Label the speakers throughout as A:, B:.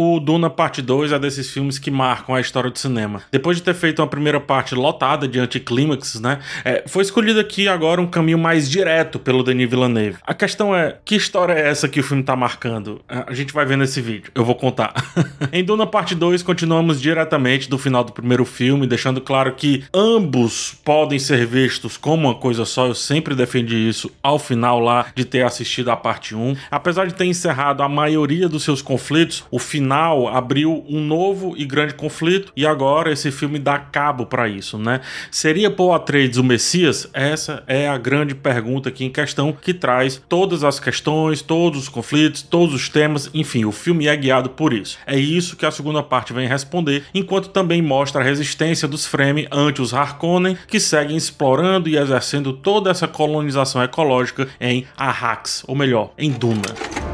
A: O Duna Parte 2 é desses filmes que marcam a história do cinema. Depois de ter feito uma primeira parte lotada de anticlímax, né, é, foi escolhido aqui agora um caminho mais direto pelo Denis Villeneuve. A questão é, que história é essa que o filme tá marcando? É, a gente vai ver nesse vídeo, eu vou contar. em Duna Parte 2, continuamos diretamente do final do primeiro filme, deixando claro que ambos podem ser vistos como uma coisa só, eu sempre defendi isso ao final lá de ter assistido a parte 1. Apesar de ter encerrado a maioria dos seus conflitos, o final final abriu um novo e grande conflito e agora esse filme dá cabo para isso, né? Seria Paul Atreides o Messias? Essa é a grande pergunta aqui em questão que traz todas as questões, todos os conflitos, todos os temas, enfim, o filme é guiado por isso. É isso que a segunda parte vem responder, enquanto também mostra a resistência dos Fremen ante os Harkonnen, que seguem explorando e exercendo toda essa colonização ecológica em Arrax, ou melhor, em Duna.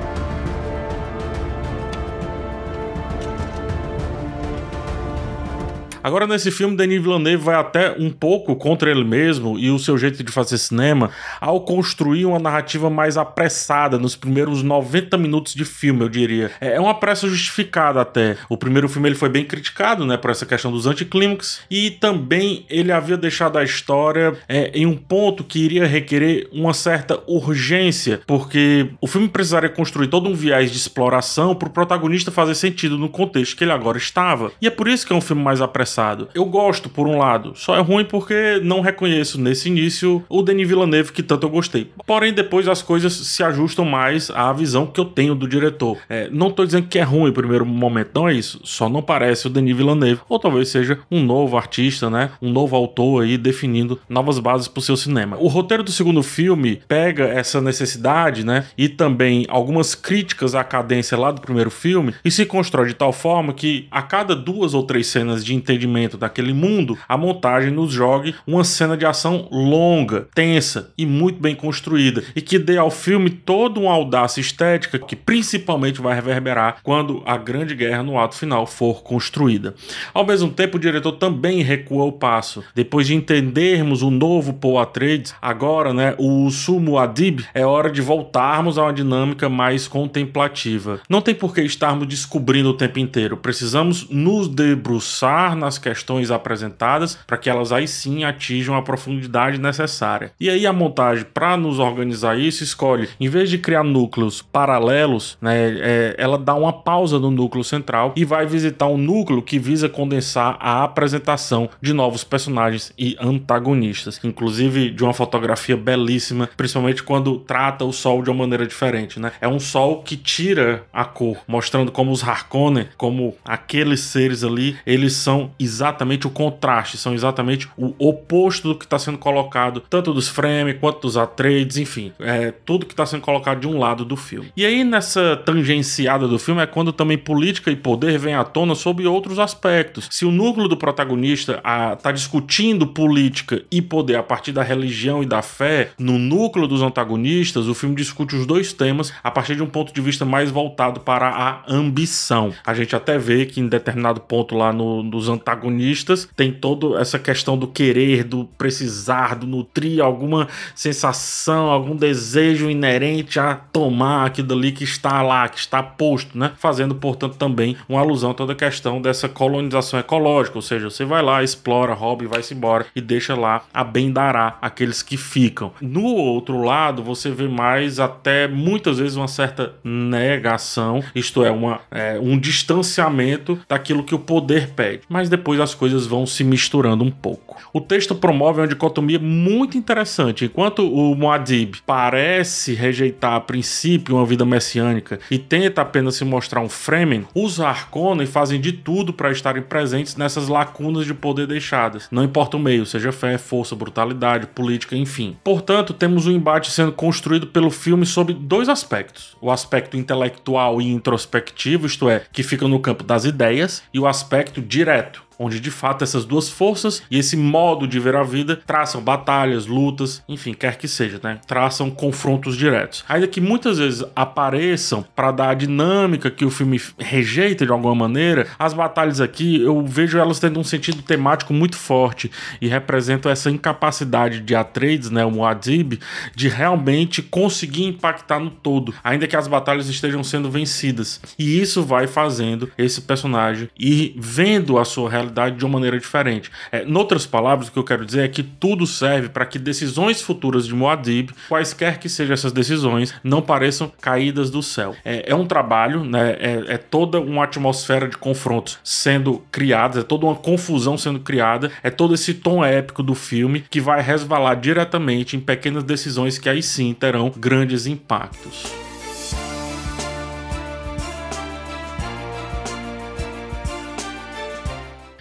A: Agora, nesse filme, Denis Villeneuve vai até um pouco contra ele mesmo e o seu jeito de fazer cinema ao construir uma narrativa mais apressada nos primeiros 90 minutos de filme, eu diria. É, é uma pressa justificada até. O primeiro filme ele foi bem criticado, né, por essa questão dos anticlímax e também ele havia deixado a história é, em um ponto que iria requerer uma certa urgência, porque o filme precisaria construir todo um viés de exploração para o protagonista fazer sentido no contexto que ele agora estava. E é por isso que é um filme mais apressado eu gosto, por um lado, só é ruim porque não reconheço nesse início o Denis Villeneuve que tanto eu gostei. Porém, depois as coisas se ajustam mais à visão que eu tenho do diretor. É, não estou dizendo que é ruim primeiro momento, não é isso. Só não parece o Denis Villeneuve. Ou talvez seja um novo artista, né? Um novo autor aí definindo novas bases para o seu cinema. O roteiro do segundo filme pega essa necessidade, né? E também algumas críticas à cadência lá do primeiro filme e se constrói de tal forma que a cada duas ou três cenas de entendimento daquele mundo, a montagem nos jogue uma cena de ação longa, tensa e muito bem construída, e que dê ao filme toda uma audácia estética que principalmente vai reverberar quando a grande guerra no ato final for construída. Ao mesmo tempo, o diretor também recua o passo. Depois de entendermos o novo Paul Atreides, agora, né, o Sumo Adib, é hora de voltarmos a uma dinâmica mais contemplativa. Não tem por que estarmos descobrindo o tempo inteiro. Precisamos nos debruçar na as questões apresentadas para que elas aí sim atinjam a profundidade necessária. E aí a montagem, para nos organizar isso, escolhe, em vez de criar núcleos paralelos, né, é, ela dá uma pausa no núcleo central e vai visitar um núcleo que visa condensar a apresentação de novos personagens e antagonistas, inclusive de uma fotografia belíssima, principalmente quando trata o sol de uma maneira diferente, né? É um sol que tira a cor, mostrando como os Harkonnen, como aqueles seres ali, eles são exatamente o contraste, são exatamente o oposto do que está sendo colocado, tanto dos frames quanto dos atrades, enfim, é tudo que está sendo colocado de um lado do filme. E aí, nessa tangenciada do filme, é quando também política e poder vem à tona sobre outros aspectos. Se o núcleo do protagonista está discutindo política e poder a partir da religião e da fé, no núcleo dos antagonistas, o filme discute os dois temas a partir de um ponto de vista mais voltado para a ambição. A gente até vê que em determinado ponto lá no, nos antagonistas, protagonistas tem toda essa questão do querer, do precisar, do nutrir alguma sensação, algum desejo inerente a tomar aquilo ali que está lá, que está posto, né? Fazendo, portanto, também uma alusão a toda a questão dessa colonização ecológica, ou seja, você vai lá, explora, hobby, e vai-se embora e deixa lá a bem aqueles que ficam. No outro lado, você vê mais até muitas vezes uma certa negação, isto é, uma, é, um distanciamento daquilo que o poder pede. Mas depois as coisas vão se misturando um pouco. O texto promove uma dicotomia muito interessante. Enquanto o Muad'Dib parece rejeitar a princípio uma vida messiânica e tenta apenas se mostrar um Fremen, os Harkonnen fazem de tudo para estarem presentes nessas lacunas de poder deixadas. Não importa o meio, seja fé, força, brutalidade, política, enfim. Portanto, temos um embate sendo construído pelo filme sobre dois aspectos: o aspecto intelectual e introspectivo, isto é, que fica no campo das ideias, e o aspecto direto, onde de fato essas duas forças e esse modo de ver a vida traçam batalhas, lutas, enfim, quer que seja, né? Traçam confrontos diretos. Ainda que muitas vezes apareçam para dar a dinâmica que o filme rejeita de alguma maneira, as batalhas aqui eu vejo elas tendo um sentido temático muito forte e representam essa incapacidade de Atreides, né, o Muad'Dib, de realmente conseguir impactar no todo, ainda que as batalhas estejam sendo vencidas. E isso vai fazendo esse personagem ir vendo a sua relação realidade de uma maneira diferente. É, noutras palavras, o que eu quero dizer é que tudo serve para que decisões futuras de Moadib, quaisquer que sejam essas decisões, não pareçam caídas do céu. É, é um trabalho, né? É, é, toda uma atmosfera de confrontos sendo criada, é toda uma confusão sendo criada, é todo esse tom épico do filme que vai resvalar diretamente em pequenas decisões que aí sim terão grandes impactos.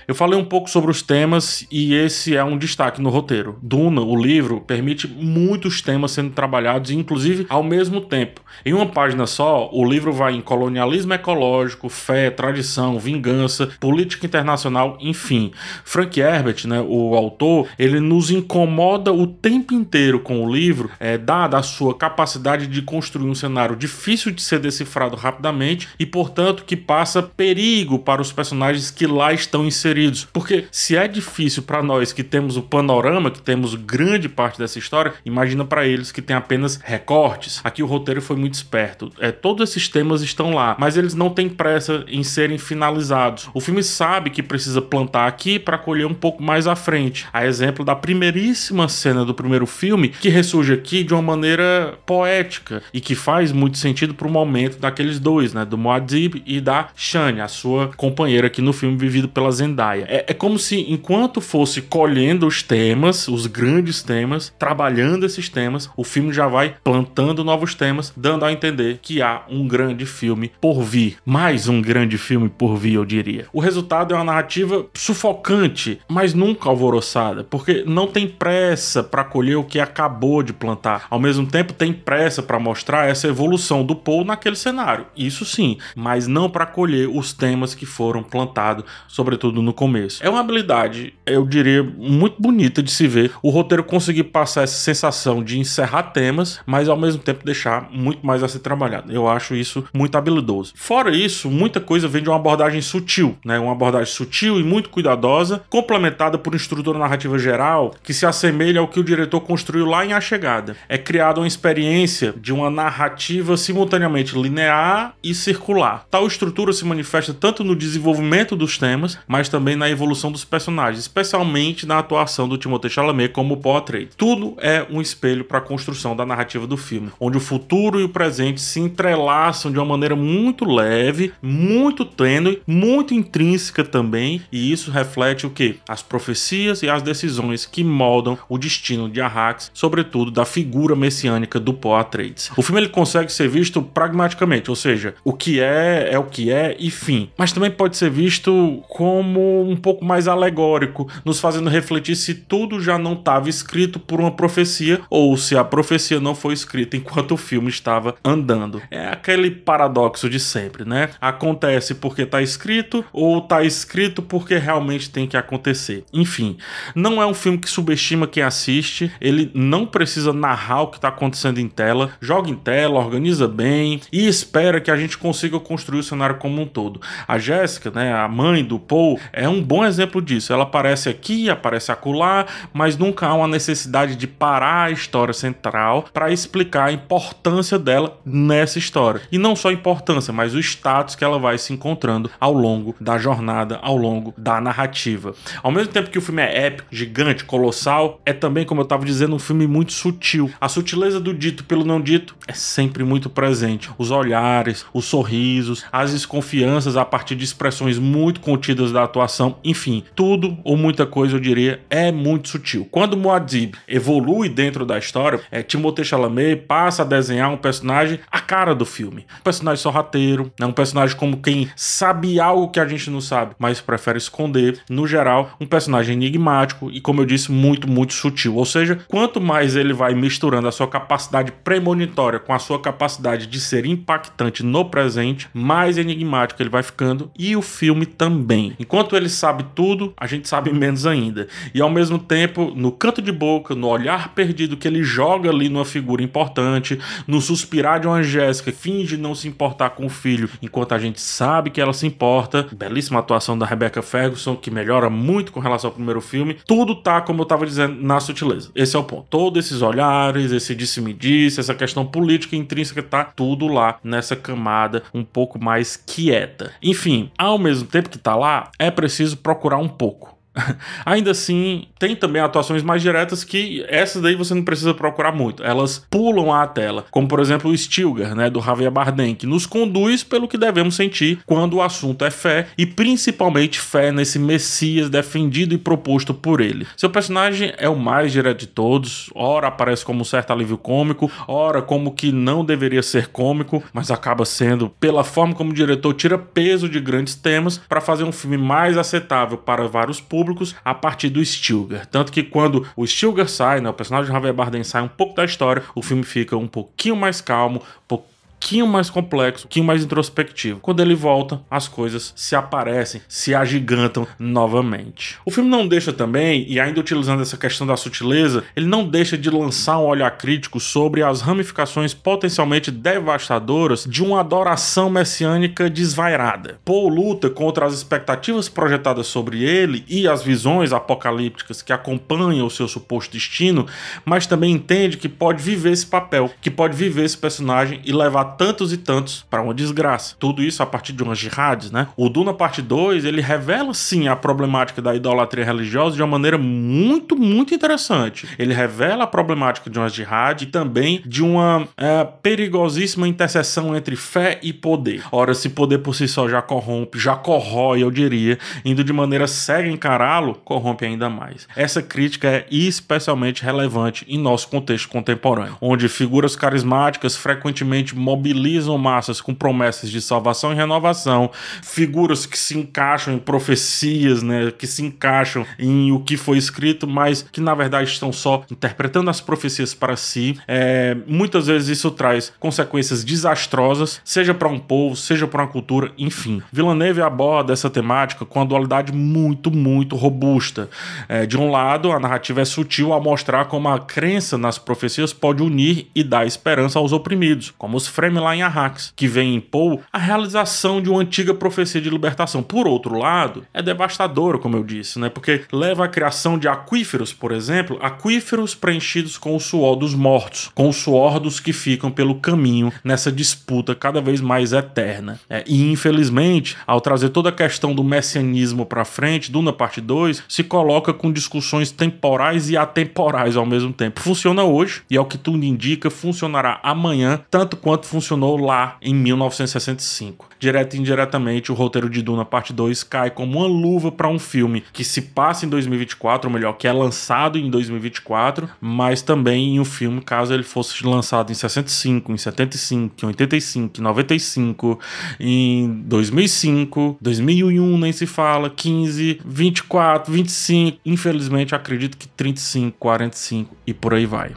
A: Eu falei um pouco sobre os temas e esse é um destaque no roteiro. Duna, o livro, permite muitos temas sendo trabalhados, inclusive ao mesmo tempo. Em uma página só, o livro vai em colonialismo ecológico, fé, tradição, vingança, política internacional, enfim. Frank Herbert, né, o autor, ele nos incomoda o tempo inteiro com o livro, é, dada a sua capacidade de construir um cenário difícil de ser decifrado rapidamente e, portanto, que passa perigo para os personagens que lá estão inseridos inseridos. Porque se é difícil para nós que temos o panorama, que temos grande parte dessa história, imagina para eles que tem apenas recortes. Aqui o roteiro foi muito esperto. É, todos esses temas estão lá, mas eles não têm pressa em serem finalizados. O filme sabe que precisa plantar aqui para colher um pouco mais à frente. A exemplo da primeiríssima cena do primeiro filme, que ressurge aqui de uma maneira poética e que faz muito sentido para o momento daqueles dois, né, do Moadib e da Shane, a sua companheira aqui no filme vivido pela Zendaya. Zendaya. É, é como se, enquanto fosse colhendo os temas, os grandes temas, trabalhando esses temas, o filme já vai plantando novos temas, dando a entender que há um grande filme por vir. Mais um grande filme por vir, eu diria. O resultado é uma narrativa sufocante, mas nunca alvoroçada, porque não tem pressa para colher o que acabou de plantar. Ao mesmo tempo, tem pressa para mostrar essa evolução do Paul naquele cenário. Isso sim, mas não para colher os temas que foram plantados, sobretudo no no começo. É uma habilidade, eu diria, muito bonita de se ver. O roteiro conseguir passar essa sensação de encerrar temas, mas ao mesmo tempo deixar muito mais a ser trabalhado. Eu acho isso muito habilidoso. Fora isso, muita coisa vem de uma abordagem sutil, né? Uma abordagem sutil e muito cuidadosa, complementada por uma estrutura narrativa geral que se assemelha ao que o diretor construiu lá em A Chegada. É criada uma experiência de uma narrativa simultaneamente linear e circular. Tal estrutura se manifesta tanto no desenvolvimento dos temas, mas também também na evolução dos personagens, especialmente na atuação do Timothée Chalamet como Portrait. Tudo é um espelho para a construção da narrativa do filme, onde o futuro e o presente se entrelaçam de uma maneira muito leve, muito tênue, muito intrínseca também, e isso reflete o que? As profecias e as decisões que moldam o destino de Arrax, sobretudo da figura messiânica do Paul Atreides. O filme ele consegue ser visto pragmaticamente, ou seja, o que é é o que é e fim, mas também pode ser visto como um pouco mais alegórico, nos fazendo refletir se tudo já não estava escrito por uma profecia ou se a profecia não foi escrita enquanto o filme estava andando. É aquele paradoxo de sempre, né? Acontece porque está escrito ou está escrito porque realmente tem que acontecer. Enfim, não é um filme que subestima quem assiste, ele não precisa narrar o que está acontecendo em tela, joga em tela, organiza bem e espera que a gente consiga construir o cenário como um todo. A Jéssica, né, a mãe do Paul, é um bom exemplo disso. Ela aparece aqui, aparece acolá, mas nunca há uma necessidade de parar a história central para explicar a importância dela nessa história. E não só a importância, mas o status que ela vai se encontrando ao longo da jornada, ao longo da narrativa. Ao mesmo tempo que o filme é épico, gigante, colossal, é também, como eu estava dizendo, um filme muito sutil. A sutileza do dito pelo não dito é sempre muito presente. Os olhares, os sorrisos, as desconfianças a partir de expressões muito contidas da atuação situação, enfim, tudo ou muita coisa eu diria é muito sutil. Quando Muad'Dib evolui dentro da história, é, Timothée Chalamet passa a desenhar um personagem a cara do filme, um personagem sorrateiro, né, um personagem como quem sabe algo que a gente não sabe, mas prefere esconder. No geral, um personagem enigmático e, como eu disse, muito, muito sutil. Ou seja, quanto mais ele vai misturando a sua capacidade premonitória com a sua capacidade de ser impactante no presente, mais enigmático ele vai ficando e o filme também. Enquanto ele ele sabe tudo, a gente sabe menos ainda. E ao mesmo tempo, no canto de boca, no olhar perdido que ele joga ali numa figura importante, no suspirar de uma Jéssica, finge não se importar com o filho, enquanto a gente sabe que ela se importa. Belíssima atuação da Rebecca Ferguson, que melhora muito com relação ao primeiro filme. Tudo tá, como eu tava dizendo, na sutileza. Esse é o ponto. Todos esses olhares, esse disse-me-disse, -disse, essa questão política intrínseca, tá tudo lá nessa camada um pouco mais quieta. Enfim, ao mesmo tempo que tá lá, é preciso preciso procurar um pouco. Ainda assim, tem também atuações mais diretas que essas daí você não precisa procurar muito. Elas pulam a tela, como por exemplo o Stilgar, né, do Javier Bardem, que nos conduz pelo que devemos sentir quando o assunto é fé e principalmente fé nesse Messias defendido e proposto por ele. Seu personagem é o mais direto de todos, ora aparece como um certo alívio cômico, ora como que não deveria ser cômico, mas acaba sendo pela forma como o diretor tira peso de grandes temas para fazer um filme mais aceitável para vários públicos públicos a partir do Stilgar. Tanto que quando o Stilgar sai, né, o personagem de Javier Bardem sai um pouco da história, o filme fica um pouquinho mais calmo, um pouquinho mais complexo, um pouquinho mais introspectivo. Quando ele volta, as coisas se aparecem, se agigantam novamente. O filme não deixa também, e ainda utilizando essa questão da sutileza, ele não deixa de lançar um olhar crítico sobre as ramificações potencialmente devastadoras de uma adoração messiânica desvairada. Paul luta contra as expectativas projetadas sobre ele e as visões apocalípticas que acompanham o seu suposto destino, mas também entende que pode viver esse papel, que pode viver esse personagem e levar tantos e tantos para uma desgraça. Tudo isso a partir de umas jihadis, né? O Duna Parte 2, ele revela sim a problemática da idolatria religiosa de uma maneira muito, muito interessante. Ele revela a problemática de uma jihad e também de uma é, perigosíssima interseção entre fé e poder. Ora, se poder por si só já corrompe, já corrói, eu diria, indo de maneira cega encará-lo, corrompe ainda mais. Essa crítica é especialmente relevante em nosso contexto contemporâneo, onde figuras carismáticas frequentemente mobilizadas mobilizam massas com promessas de salvação e renovação, figuras que se encaixam em profecias, né, que se encaixam em o que foi escrito, mas que na verdade estão só interpretando as profecias para si. É, muitas vezes isso traz consequências desastrosas, seja para um povo, seja para uma cultura, enfim. Villeneuve aborda essa temática com uma dualidade muito, muito robusta. É, de um lado, a narrativa é sutil ao mostrar como a crença nas profecias pode unir e dar esperança aos oprimidos, como os fremen lá em Arrax, que vem em Poe a realização de uma antiga profecia de libertação. Por outro lado, é devastador, como eu disse, né? Porque leva à criação de aquíferos, por exemplo, aquíferos preenchidos com o suor dos mortos, com o suor dos que ficam pelo caminho nessa disputa cada vez mais eterna. É, e infelizmente, ao trazer toda a questão do messianismo para frente, Duna Parte 2 se coloca com discussões temporais e atemporais ao mesmo tempo. Funciona hoje e é o que tudo indica, funcionará amanhã, tanto quanto funcionará funcionou lá em 1965. Direto e indiretamente, o roteiro de Duna Parte 2 cai como uma luva para um filme que se passa em 2024, ou melhor, que é lançado em 2024, mas também em um filme, caso ele fosse lançado em 65, em 75, em 85, em 95, em 2005, 2001, nem se fala, 15, 24, 25, infelizmente acredito que 35, 45 e por aí vai.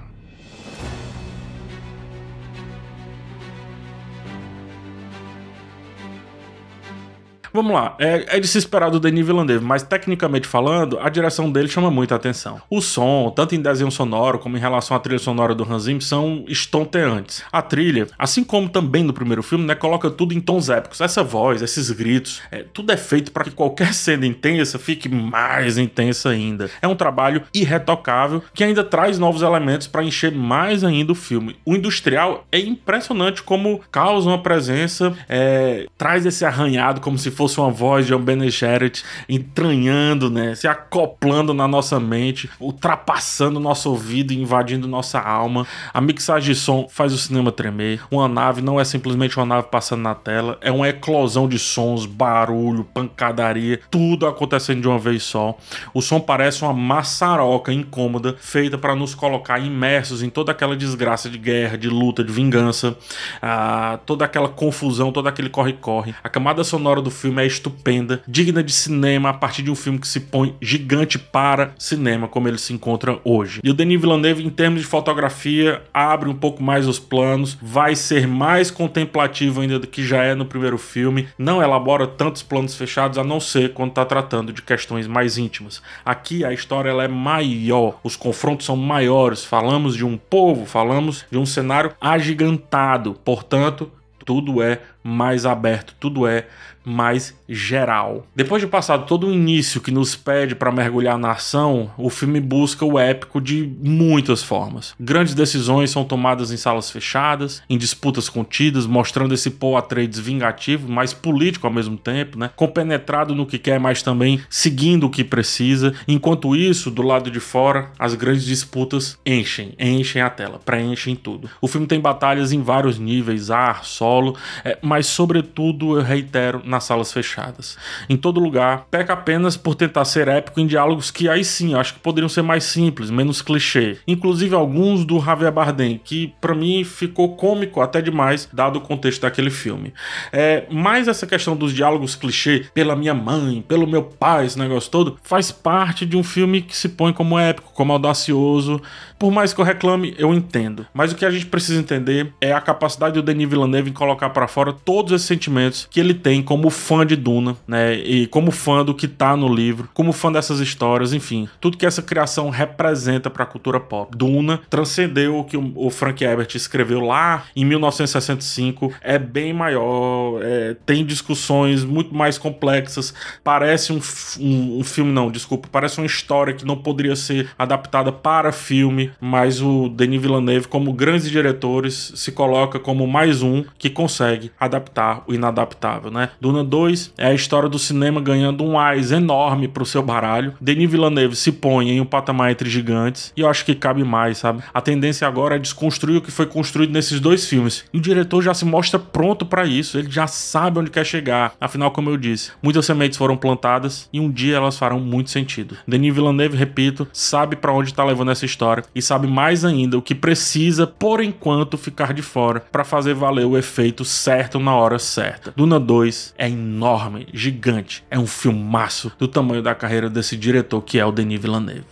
A: Vamos lá, é, é de se esperar do Denis Villeneuve, mas tecnicamente falando, a direção dele chama muita atenção. O som, tanto em desenho sonoro como em relação à trilha sonora do Hans Zimmer, são estonteantes. A trilha, assim como também no primeiro filme, né, coloca tudo em tons épicos. Essa voz, esses gritos, é, tudo é feito para que qualquer cena intensa fique mais intensa ainda. É um trabalho irretocável que ainda traz novos elementos para encher mais ainda o filme. O industrial é impressionante como causa uma presença, é, traz esse arranhado como se fosse fosse uma voz de um Bene Gesserit entranhando, né? Se acoplando na nossa mente, ultrapassando nosso ouvido e invadindo nossa alma. A mixagem de som faz o cinema tremer. Uma nave não é simplesmente uma nave passando na tela, é uma eclosão de sons, barulho, pancadaria, tudo acontecendo de uma vez só. O som parece uma maçaroca incômoda feita para nos colocar imersos em toda aquela desgraça de guerra, de luta, de vingança, ah, toda aquela confusão, todo aquele corre-corre. A camada sonora do filme filme é estupenda, digna de cinema a partir de um filme que se põe gigante para cinema como ele se encontra hoje. E o Denis Villeneuve, em termos de fotografia, abre um pouco mais os planos, vai ser mais contemplativo ainda do que já é no primeiro filme, não elabora tantos planos fechados a não ser quando está tratando de questões mais íntimas. Aqui a história ela é maior, os confrontos são maiores, falamos de um povo, falamos de um cenário agigantado, portanto, tudo é mais aberto tudo é, mais geral. Depois de passar todo o início que nos pede para mergulhar na ação, o filme busca o épico de muitas formas. Grandes decisões são tomadas em salas fechadas, em disputas contidas, mostrando esse Paul Atreides vingativo, mas político ao mesmo tempo, né? Compenetrado no que quer, mas também seguindo o que precisa. Enquanto isso, do lado de fora, as grandes disputas enchem, enchem a tela, preenchem tudo. O filme tem batalhas em vários níveis, ar, solo, é, mas mas sobretudo, eu reitero, nas salas fechadas. Em todo lugar, peca apenas por tentar ser épico em diálogos que aí sim, acho que poderiam ser mais simples, menos clichê. Inclusive alguns do Javier Bardem, que para mim ficou cômico até demais, dado o contexto daquele filme. É, mas essa questão dos diálogos clichê, pela minha mãe, pelo meu pai, esse negócio todo, faz parte de um filme que se põe como épico, como audacioso. Por mais que eu reclame, eu entendo. Mas o que a gente precisa entender é a capacidade do Denis Villeneuve em colocar para fora todos esses sentimentos que ele tem como fã de Duna, né? E como fã do que tá no livro, como fã dessas histórias, enfim, tudo que essa criação representa para a cultura pop. Duna transcendeu o que o Frank Herbert escreveu lá em 1965, é bem maior, é, tem discussões muito mais complexas, parece um, um, um filme, não, desculpa, parece uma história que não poderia ser adaptada para filme, mas o Denis Villeneuve, como grandes diretores, se coloca como mais um que consegue adaptar adaptar o inadaptável, né? Duna 2 é a história do cinema ganhando um AIS enorme pro seu baralho. Denis Villeneuve se põe em um patamar entre gigantes e eu acho que cabe mais, sabe? A tendência agora é desconstruir o que foi construído nesses dois filmes. E o diretor já se mostra pronto para isso, ele já sabe onde quer chegar. Afinal, como eu disse, muitas sementes foram plantadas e um dia elas farão muito sentido. Denis Villeneuve, repito, sabe para onde tá levando essa história e sabe mais ainda o que precisa por enquanto ficar de fora para fazer valer o efeito certo certo na hora certa. Duna 2 é enorme, gigante, é um filmaço do tamanho da carreira desse diretor que é o Denis Villeneuve.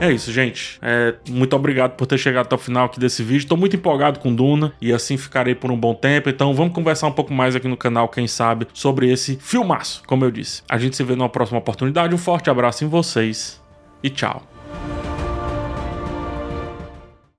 A: É isso, gente. É, muito obrigado por ter chegado até o final aqui desse vídeo. Tô muito empolgado com Duna e assim ficarei por um bom tempo. Então vamos conversar um pouco mais aqui no canal, quem sabe, sobre esse filmaço, como eu disse. A gente se vê numa próxima oportunidade. Um forte abraço em vocês e tchau.